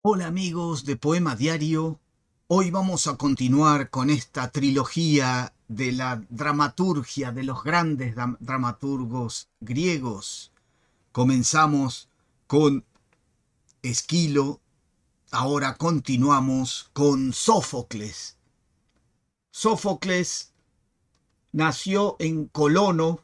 Hola amigos de Poema Diario, hoy vamos a continuar con esta trilogía de la dramaturgia de los grandes dramaturgos griegos. Comenzamos con Esquilo, ahora continuamos con Sófocles. Sófocles nació en Colono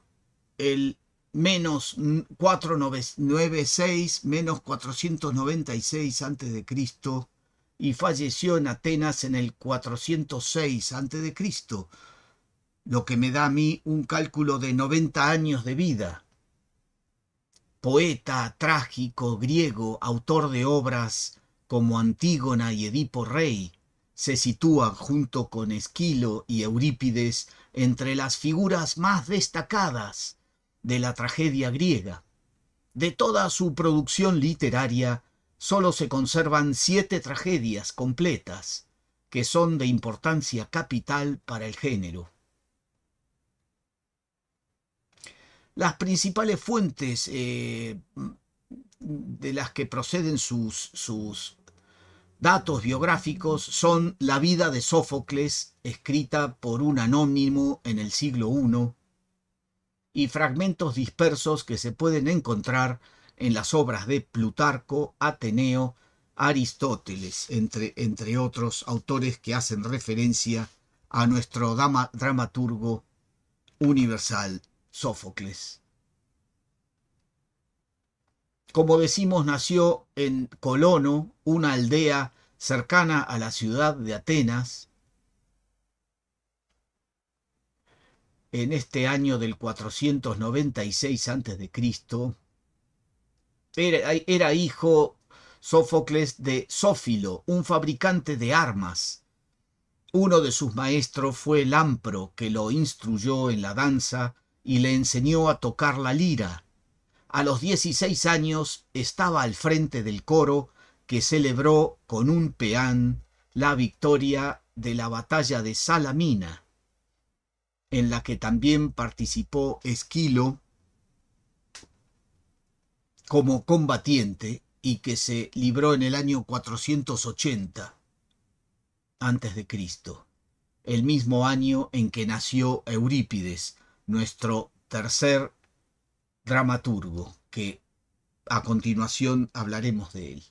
el menos 496, menos 496 antes de Cristo y falleció en Atenas en el 406 antes de Cristo, lo que me da a mí un cálculo de 90 años de vida. Poeta, trágico, griego, autor de obras como Antígona y Edipo Rey, se sitúa junto con Esquilo y Eurípides entre las figuras más destacadas de la tragedia griega. De toda su producción literaria, solo se conservan siete tragedias completas, que son de importancia capital para el género. Las principales fuentes eh, de las que proceden sus datos biográficos son La vida de Sófocles, escrita por un anónimo en el siglo I, y fragmentos dispersos que se pueden encontrar en las obras de Plutarco, Ateneo, Aristóteles, entre, entre otros autores que hacen referencia a nuestro dramaturgo universal, Sófocles. Como decimos, nació en Colono, una aldea cercana a la ciudad de Atenas, en este año del 496 a.C., era, era hijo Sófocles de Sófilo, un fabricante de armas. Uno de sus maestros fue Lampro, que lo instruyó en la danza y le enseñó a tocar la lira. A los 16 años estaba al frente del coro que celebró con un peán la victoria de la batalla de Salamina en la que también participó Esquilo como combatiente y que se libró en el año 480 antes de Cristo, el mismo año en que nació Eurípides, nuestro tercer dramaturgo, que a continuación hablaremos de él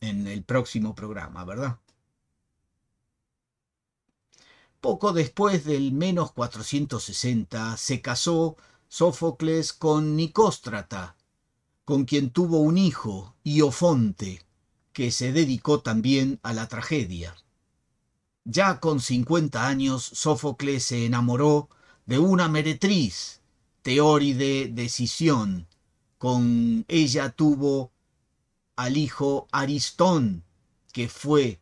en el próximo programa, ¿verdad? Poco después del menos 460 se casó Sófocles con Nicóstrata, con quien tuvo un hijo, Iofonte, que se dedicó también a la tragedia. Ya con 50 años Sófocles se enamoró de una meretriz, Teóride de Sición. Con ella tuvo al hijo Aristón, que fue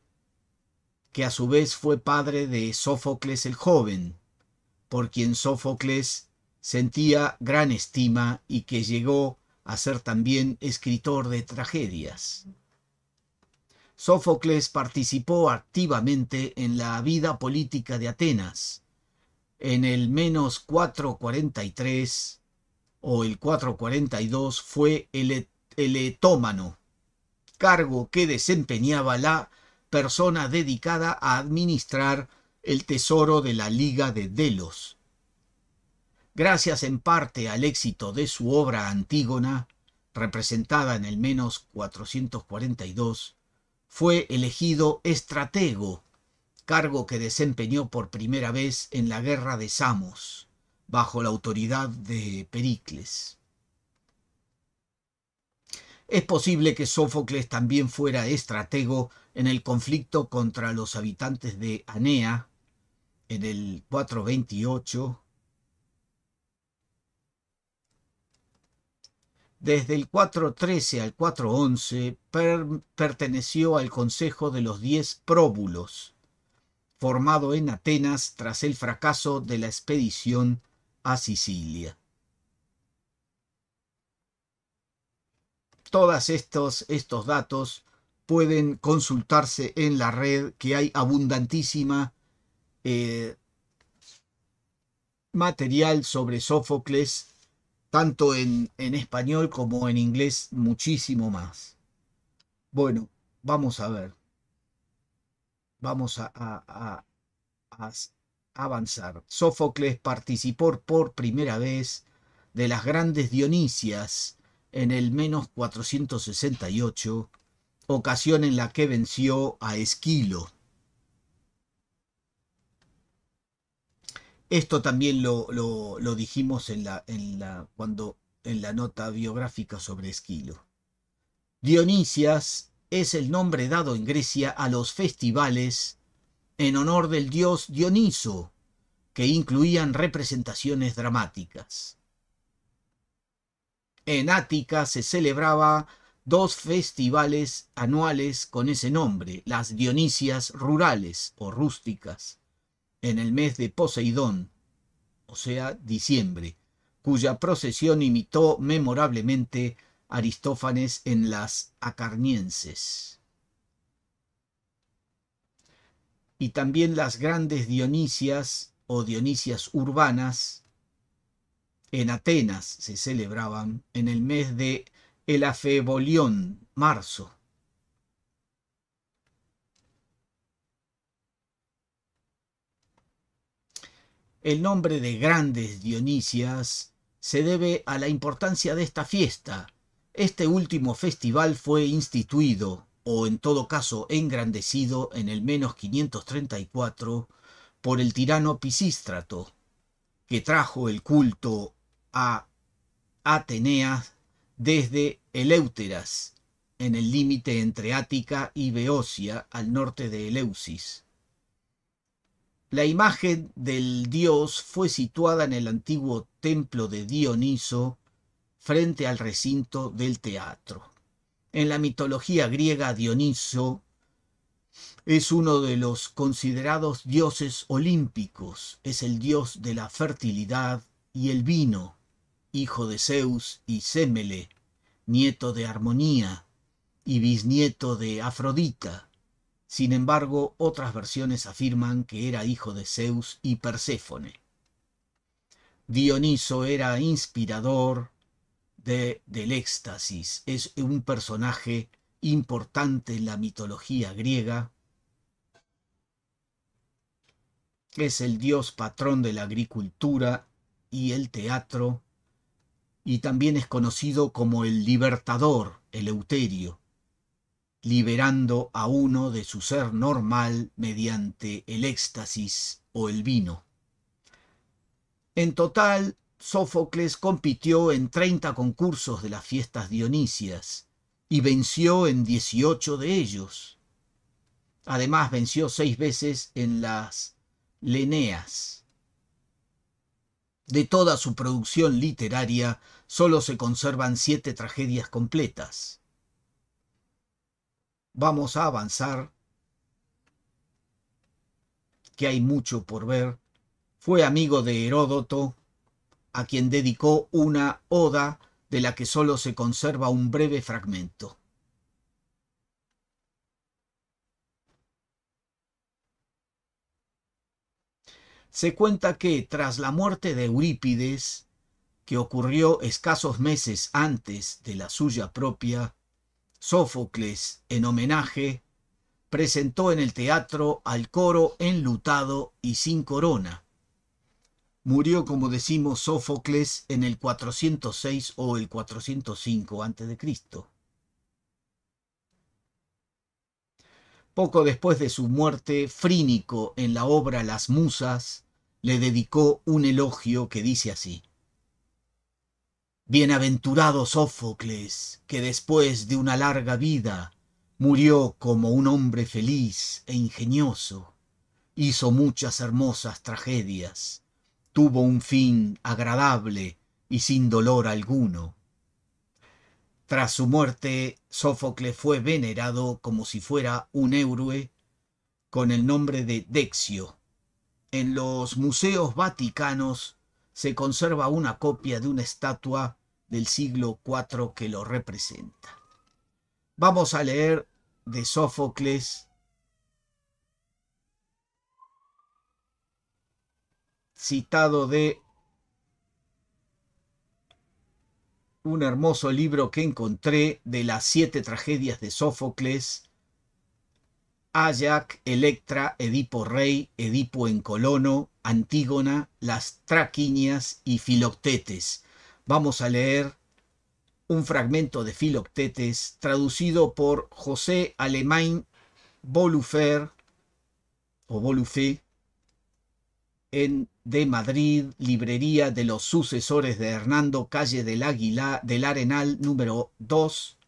que a su vez fue padre de Sófocles el joven, por quien Sófocles sentía gran estima y que llegó a ser también escritor de tragedias. Sófocles participó activamente en la vida política de Atenas. En el menos 443 o el 442 fue el, etómano, cargo que desempeñaba la persona dedicada a administrar el tesoro de la Liga de Delos. Gracias en parte al éxito de su obra Antígona, representada en el menos 442, fue elegido estratego, cargo que desempeñó por primera vez en la guerra de Samos, bajo la autoridad de Pericles. Es posible que Sófocles también fuera estratego en el conflicto contra los habitantes de Anea en el 428. Desde el 413 al 411 perteneció al Consejo de los Diez Próbulos, formado en Atenas tras el fracaso de la expedición a Sicilia. Todos estos, estos datos pueden consultarse en la red, que hay abundantísima eh, material sobre Sófocles, tanto en, español como en inglés, muchísimo más. Bueno, vamos a ver. Vamos a, a, avanzar. Sófocles participó por primera vez de las grandes Dionisias en el menos 468, ocasión en la que venció a Esquilo. Esto también lo, dijimos en la, en, la, cuando, en la nota biográfica sobre Esquilo. Dionisias es el nombre dado en Grecia a los festivales en honor del dios Dioniso, que incluían representaciones dramáticas. En Ática se celebraba dos festivales anuales con ese nombre, las Dionisias rurales o rústicas, en el mes de Poseidón, o sea, diciembre, cuya procesión imitó memorablemente Aristófanes en las Acarnienses. Y también las grandes Dionisias o Dionisias urbanas en Atenas se celebraban en el mes de el marzo. El nombre de Grandes Dionisias se debe a la importancia de esta fiesta. Este último festival fue instituido, o en todo caso engrandecido, en el menos 534 por el tirano Pisístrato, que trajo el culto a Atenea desde Eleuteras, en el límite entre Ática y Beocia, al norte de Eleusis. La imagen del dios fue situada en el antiguo templo de Dioniso, frente al recinto del teatro. En la mitología griega, Dioniso es uno de los considerados dioses olímpicos, es el dios de la fertilidad y el vino hijo de Zeus y Semele, nieto de Armonía y bisnieto de Afrodita. Sin embargo, otras versiones afirman que era hijo de Zeus y Perséfone. Dioniso era inspirador de, del éxtasis, es un personaje importante en la mitología griega. Es el dios patrón de la agricultura y el teatro y también es conocido como el libertador, el Euterio, liberando a uno de su ser normal mediante el éxtasis o el vino. En total, Sófocles compitió en 30 concursos de las fiestas dionisias y venció en 18 de ellos. Además, venció seis veces en las Leneas. De toda su producción literaria, solo se conservan siete tragedias completas. Vamos a avanzar, que hay mucho por ver. Fue amigo de Heródoto, a quien dedicó una oda de la que solo se conserva un breve fragmento. se cuenta que tras la muerte de Eurípides, que ocurrió escasos meses antes de la suya propia, Sófocles, en homenaje, presentó en el teatro al coro enlutado y sin corona. Murió, como decimos, Sófocles en el 406 o el 405 a.C. Poco después de su muerte, Frínico, en la obra Las Musas, le dedicó un elogio que dice así. Bienaventurado Sófocles, que después de una larga vida murió como un hombre feliz e ingenioso, hizo muchas hermosas tragedias, tuvo un fin agradable y sin dolor alguno, tras su muerte, Sófocles fue venerado como si fuera un héroe con el nombre de Dexio. En los museos vaticanos se conserva una copia de una estatua del siglo IV que lo representa. Vamos a leer de Sófocles citado de un hermoso libro que encontré de las siete tragedias de Sófocles, Ajax, Electra, Edipo Rey, Edipo en Colono, Antígona, Las Traquiñas y Filoctetes. Vamos a leer un fragmento de Filoctetes traducido por José Alemán Bolufer o Bolufé en de Madrid, librería de los sucesores de Hernando, calle del Águila, del Arenal, número 2,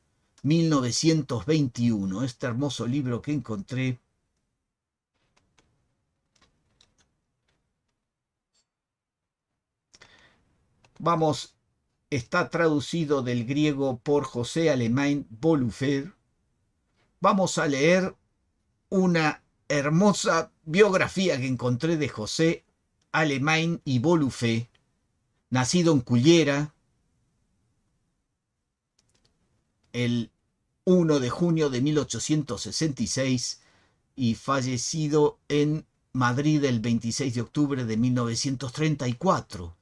1921. Este hermoso libro que encontré. Vamos, está traducido del griego por José Alemán Bolufer. Vamos a leer una hermosa biografía que encontré de José Alemán y Bolufe, nacido en Cullera el 1 de junio de 1866 y fallecido en Madrid el 26 de octubre de 1934.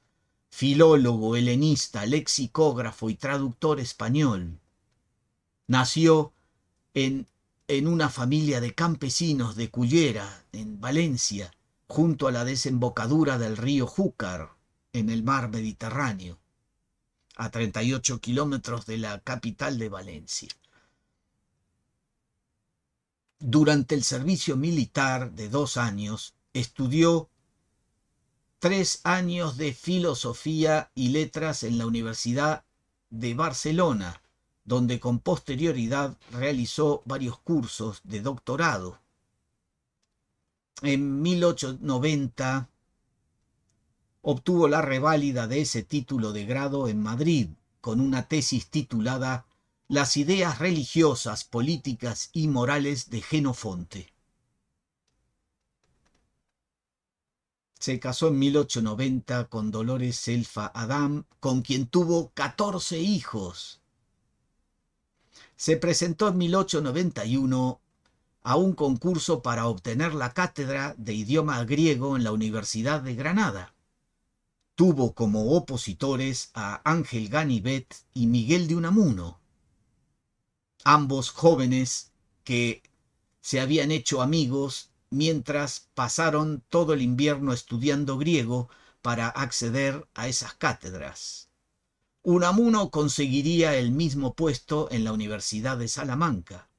Filólogo, helenista, lexicógrafo y traductor español. Nació en, en una familia de campesinos de Cullera, en Valencia, junto a la desembocadura del río Júcar, en el mar Mediterráneo, a 38 kilómetros de la capital de Valencia. Durante el servicio militar de dos años, estudió tres años de filosofía y letras en la Universidad de Barcelona, donde con posterioridad realizó varios cursos de doctorado en 1890 obtuvo la reválida de ese título de grado en Madrid con una tesis titulada Las ideas religiosas, políticas y morales de Genofonte. Se casó en 1890 con Dolores Elfa Adam, con quien tuvo 14 hijos. Se presentó en 1891 a un concurso para obtener la cátedra de idioma griego en la Universidad de Granada. Tuvo como opositores a Ángel Ganivet y Miguel de Unamuno, ambos jóvenes que se habían hecho amigos mientras pasaron todo el invierno estudiando griego para acceder a esas cátedras. Unamuno conseguiría el mismo puesto en la Universidad de Salamanca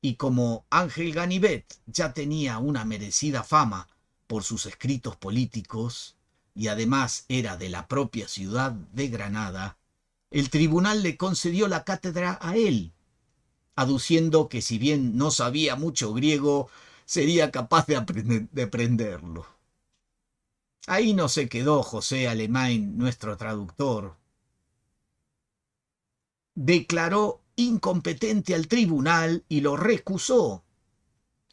y como Ángel Ganivet ya tenía una merecida fama por sus escritos políticos y además era de la propia ciudad de Granada, el tribunal le concedió la cátedra a él, aduciendo que si bien no sabía mucho griego, sería capaz de, de aprenderlo. Ahí no se quedó José Alemán, nuestro traductor. Declaró incompetente al tribunal y lo recusó.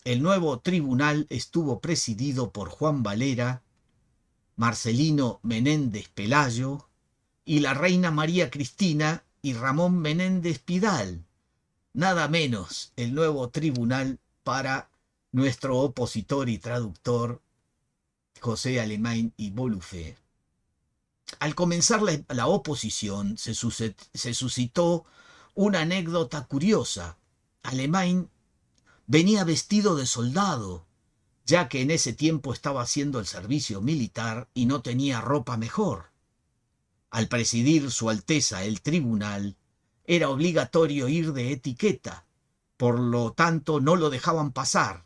El nuevo tribunal estuvo presidido por Juan Valera, Marcelino Menéndez Pelayo y la reina María Cristina y Ramón Menéndez Pidal. Nada menos el nuevo tribunal para nuestro opositor y traductor José Alemán y Bolufé. Al comenzar la, oposición se suscitó una anécdota curiosa. Alemán venía vestido de soldado, ya que en ese tiempo estaba haciendo el servicio militar y no tenía ropa mejor. Al presidir Su Alteza el tribunal, era obligatorio ir de etiqueta, por lo tanto no lo dejaban pasar.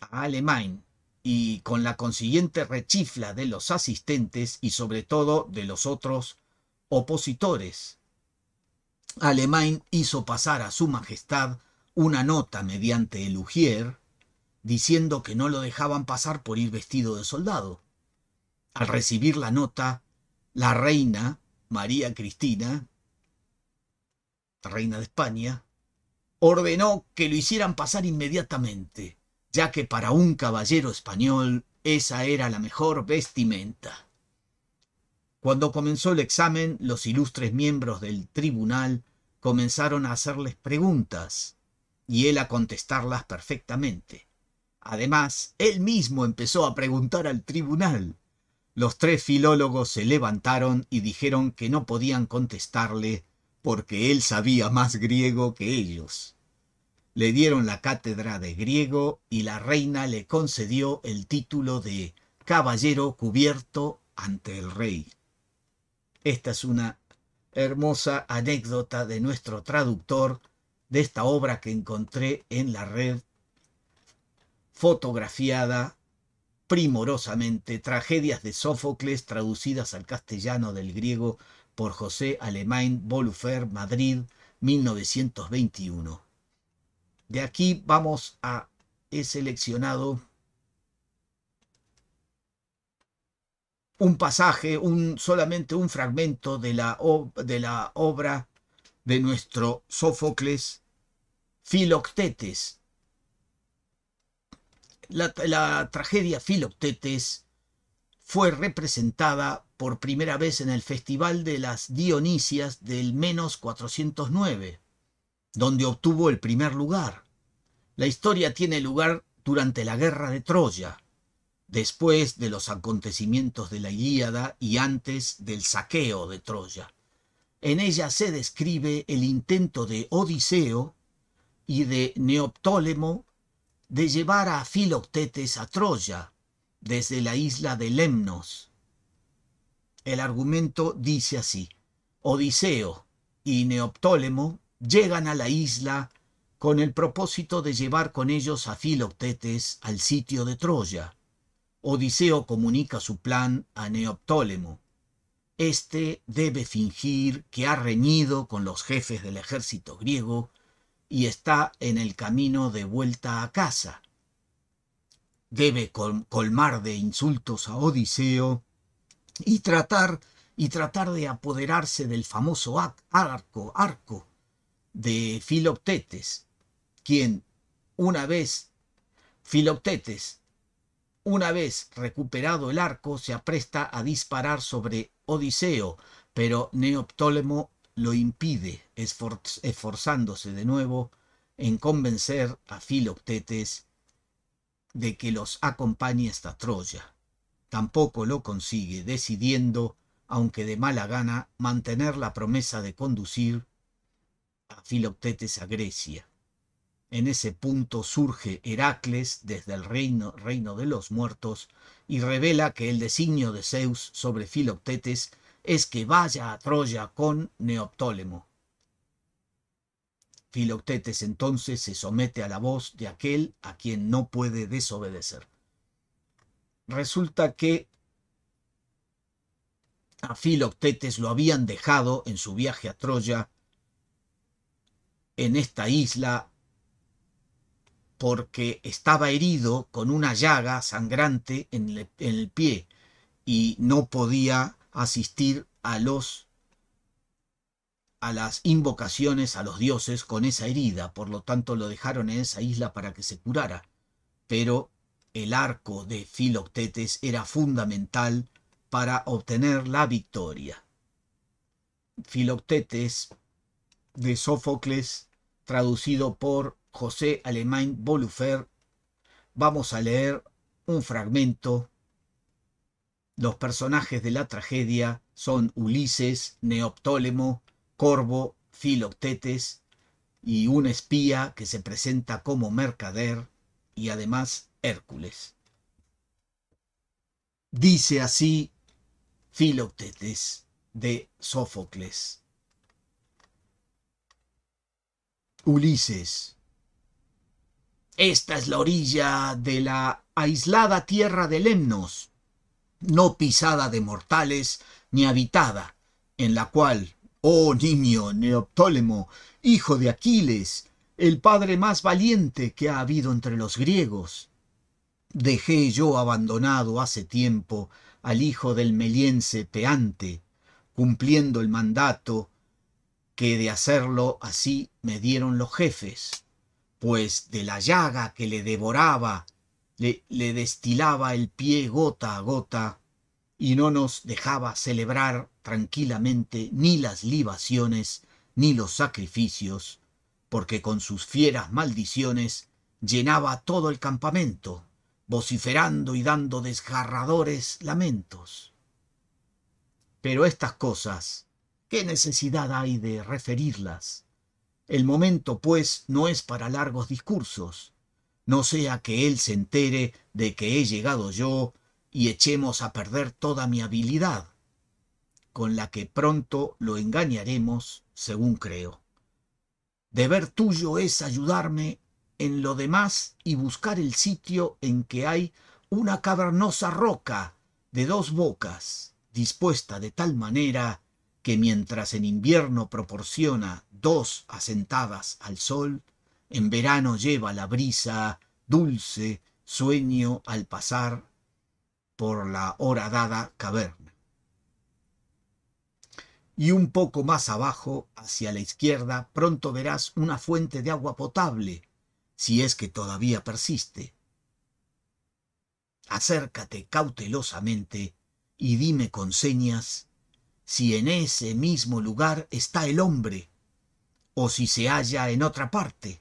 A Alemán, y con la consiguiente rechifla de los asistentes y sobre todo de los otros opositores. Alemán hizo pasar a su majestad una nota mediante el Ujier, diciendo que no lo dejaban pasar por ir vestido de soldado. Al recibir la nota, la reina María Cristina, reina de España, ordenó que lo hicieran pasar inmediatamente, ya que para un caballero español esa era la mejor vestimenta. Cuando comenzó el examen, los ilustres miembros del tribunal comenzaron a hacerles preguntas y él a contestarlas perfectamente. Además, él mismo empezó a preguntar al tribunal. Los tres filólogos se levantaron y dijeron que no podían contestarle porque él sabía más griego que ellos. Le dieron la cátedra de griego y la reina le concedió el título de caballero cubierto ante el rey. Esta es una hermosa anécdota de nuestro traductor de esta obra que encontré en la red, fotografiada primorosamente, tragedias de Sófocles traducidas al castellano del griego por José Alemán Bolufer, Madrid, 1921. De aquí vamos a, he seleccionado un pasaje, un, solamente un fragmento de la, de la obra de nuestro Sófocles Filoctetes. La, la tragedia Filoctetes fue representada por primera vez en el Festival de las Dionisias del menos 409, donde obtuvo el primer lugar. La historia tiene lugar durante la Guerra de Troya después de los acontecimientos de la Ilíada y antes del saqueo de Troya. En ella se describe el intento de Odiseo y de Neoptólemo de llevar a Filoctetes a Troya desde la isla de Lemnos. El argumento dice así, Odiseo y Neoptólemo llegan a la isla con el propósito de llevar con ellos a Filoctetes al sitio de Troya Odiseo comunica su plan a Neoptólemo. Este debe fingir que ha reñido con los jefes del ejército griego y está en el camino de vuelta a casa. Debe colmar de insultos a Odiseo y tratar y tratar de apoderarse del famoso arco, arco de Filoctetes, quien una vez Filoctetes una vez recuperado el arco, se apresta a disparar sobre Odiseo, pero Neoptólemo lo impide, esforzándose de nuevo en convencer a Filoctetes de que los acompañe hasta Troya. Tampoco lo consigue, decidiendo, aunque de mala gana, mantener la promesa de conducir a Filoctetes a Grecia. En ese punto surge Heracles desde el reino, reino de los muertos y revela que el designio de Zeus sobre Filoctetes es que vaya a Troya con Neoptólemo. Filoctetes entonces se somete a la voz de aquel a quien no puede desobedecer. Resulta que a Filoctetes lo habían dejado en su viaje a Troya en esta isla porque estaba herido con una llaga sangrante en, el pie y no podía asistir a los a las invocaciones a los dioses con esa herida, por lo tanto lo dejaron en esa isla para que se curara. Pero el arco de Filoctetes era fundamental para obtener la victoria. Filoctetes de Sófocles, traducido por José Alemán Bolufer, vamos a leer un fragmento. Los personajes de la tragedia son Ulises, Neoptólemo, Corvo, Filoctetes y un espía que se presenta como mercader y además Hércules. Dice así Filoctetes de Sófocles. Ulises esta es la orilla de la aislada tierra de Lemnos, no pisada de mortales ni habitada, en la cual, oh niño Neoptólemo, hijo de Aquiles, el padre más valiente que ha habido entre los griegos, dejé yo abandonado hace tiempo al hijo del meliense Peante, cumpliendo el mandato que de hacerlo así me dieron los jefes pues de la llaga que le devoraba, le, destilaba el pie gota a gota, y no nos dejaba celebrar tranquilamente ni las libaciones ni los sacrificios, porque con sus fieras maldiciones llenaba todo el campamento, vociferando y dando desgarradores lamentos. Pero estas cosas, ¿qué necesidad hay de referirlas? El momento, pues, no es para largos discursos, no sea que él se entere de que he llegado yo y echemos a perder toda mi habilidad, con la que pronto lo engañaremos, según creo. Deber tuyo es ayudarme en lo demás y buscar el sitio en que hay una cavernosa roca de dos bocas, dispuesta de tal manera que mientras en invierno proporciona dos asentadas al sol, en verano lleva la brisa dulce sueño al pasar por la horadada caverna. Y un poco más abajo, hacia la izquierda, pronto verás una fuente de agua potable, si es que todavía persiste. Acércate cautelosamente y dime con señas si en ese mismo lugar está el hombre, o si se halla en otra parte,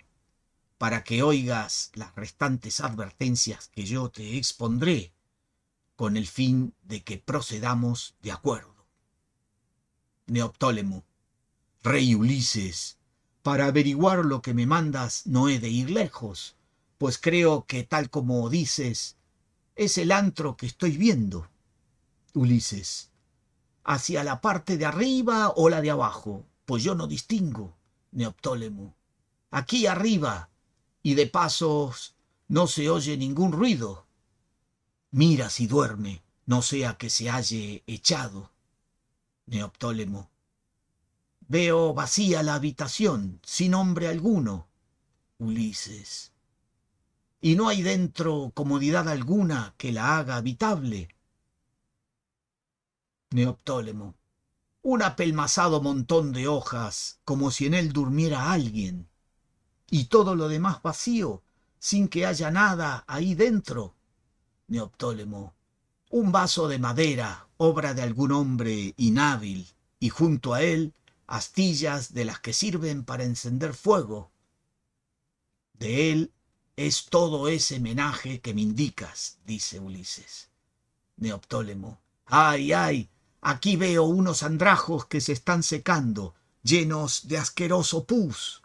para que oigas las restantes advertencias que yo te expondré, con el fin de que procedamos de acuerdo. Neoptólemo, rey Ulises, para averiguar lo que me mandas no he de ir lejos, pues creo que tal como dices, es el antro que estoy viendo. Ulises, hacia la parte de arriba o la de abajo. Pues yo no distingo, Neoptólemo. Aquí arriba, y de pasos no se oye ningún ruido. Mira si duerme, no sea que se halle echado. Neoptólemo. Veo vacía la habitación, sin hombre alguno. Ulises. Y no hay dentro comodidad alguna que la haga habitable Neoptólemo. Un apelmazado montón de hojas, como si en él durmiera alguien. Y todo lo demás vacío, sin que haya nada ahí dentro. Neoptólemo. Un vaso de madera, obra de algún hombre inhábil, y junto a él astillas de las que sirven para encender fuego. De él es todo ese menaje que me indicas, dice Ulises. Neoptólemo. ¡Ay, ay! Aquí veo unos andrajos que se están secando, llenos de asqueroso pus.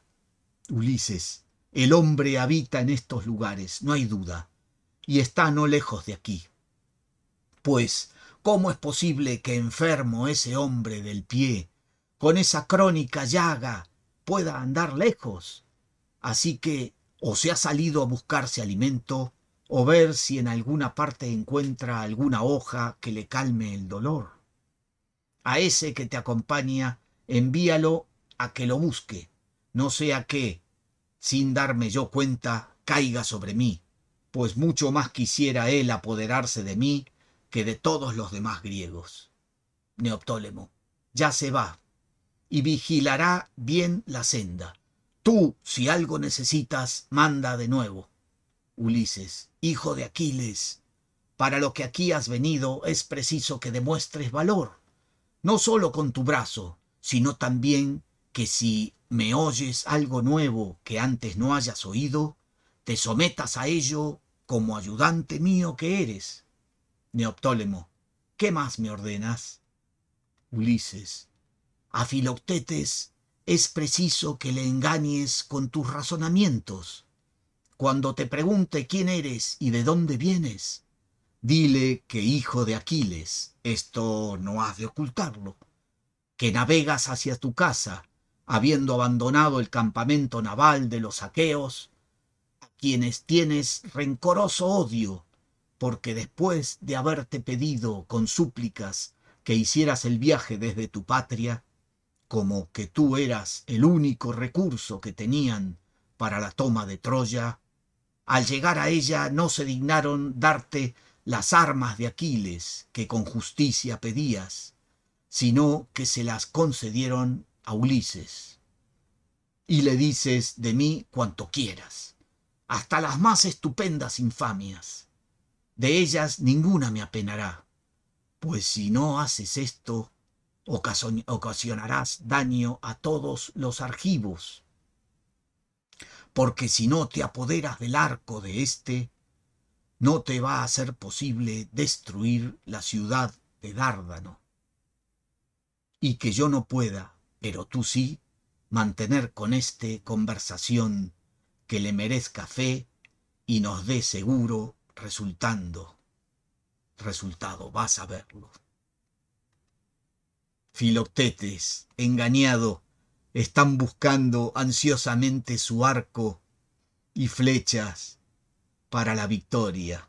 Ulises, el hombre habita en estos lugares, no hay duda, y está no lejos de aquí. Pues, ¿cómo es posible que enfermo ese hombre del pie, con esa crónica llaga, pueda andar lejos? Así que, o se ha salido a buscarse alimento, o ver si en alguna parte encuentra alguna hoja que le calme el dolor a ese que te acompaña, envíalo a que lo busque, no sea que, sin darme yo cuenta, caiga sobre mí, pues mucho más quisiera él apoderarse de mí que de todos los demás griegos. Neoptólemo, ya se va, y vigilará bien la senda. Tú, si algo necesitas, manda de nuevo. Ulises, hijo de Aquiles, para lo que aquí has venido es preciso que demuestres valor no solo con tu brazo, sino también que si me oyes algo nuevo que antes no hayas oído, te sometas a ello como ayudante mío que eres. Neoptólemo, ¿qué más me ordenas? Ulises, a Filoctetes es preciso que le engañes con tus razonamientos. Cuando te pregunte quién eres y de dónde vienes, Dile que hijo de Aquiles, esto no has de ocultarlo, que navegas hacia tu casa, habiendo abandonado el campamento naval de los aqueos, a quienes tienes rencoroso odio, porque después de haberte pedido con súplicas que hicieras el viaje desde tu patria, como que tú eras el único recurso que tenían para la toma de Troya, al llegar a ella no se dignaron darte las armas de Aquiles que con justicia pedías, sino que se las concedieron a Ulises. Y le dices de mí cuanto quieras, hasta las más estupendas infamias. De ellas ninguna me apenará, pues si no haces esto, ocasionarás daño a todos los argivos. Porque si no te apoderas del arco de éste, no te va a ser posible destruir la ciudad de Dárdano. Y que yo no pueda, pero tú sí, mantener con este conversación que le merezca fe y nos dé seguro resultando. Resultado, vas a verlo. Filoctetes, engañado, están buscando ansiosamente su arco y flechas para la victoria.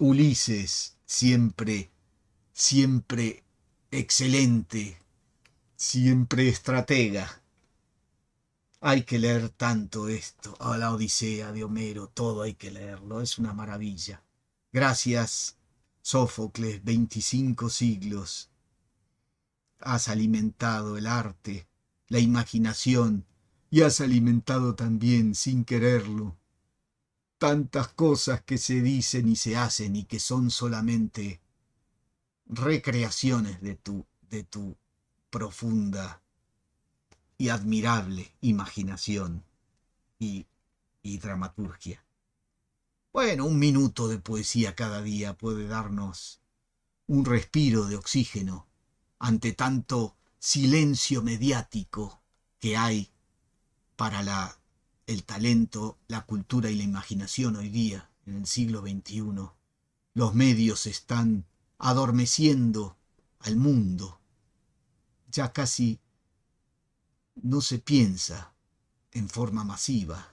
Ulises, siempre, siempre excelente, siempre estratega. Hay que leer tanto esto, a ah, la Odisea de Homero, todo hay que leerlo, es una maravilla. Gracias, Sófocles, 25 siglos. Has alimentado el arte, la imaginación, y has alimentado también, sin quererlo, tantas cosas que se dicen y se hacen y que son solamente recreaciones de tu, de tu profunda y admirable imaginación y, y dramaturgia. Bueno, un minuto de poesía cada día puede darnos un respiro de oxígeno ante tanto silencio mediático que hay para la el talento, la cultura y la imaginación hoy día, en el siglo XXI. Los medios están adormeciendo al mundo. Ya casi no se piensa en forma masiva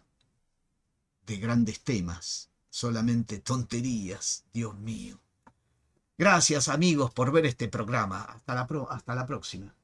de grandes temas, solamente tonterías, Dios mío. Gracias amigos por ver este programa. Hasta la, próxima.